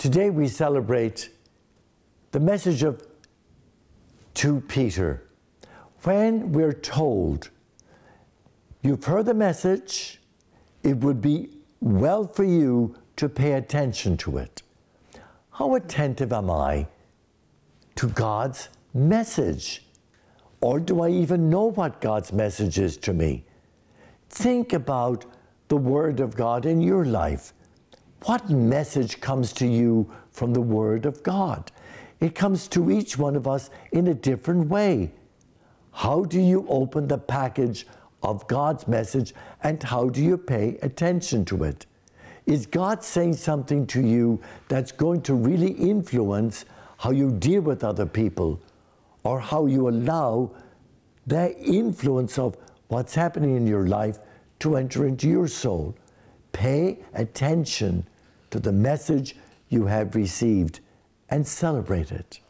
Today we celebrate the message of 2 Peter. When we're told, you've heard the message, it would be well for you to pay attention to it. How attentive am I to God's message? Or do I even know what God's message is to me? Think about the Word of God in your life. What message comes to you from the Word of God? It comes to each one of us in a different way. How do you open the package of God's message and how do you pay attention to it? Is God saying something to you that's going to really influence how you deal with other people or how you allow the influence of what's happening in your life to enter into your soul? Pay attention to the message you have received and celebrate it.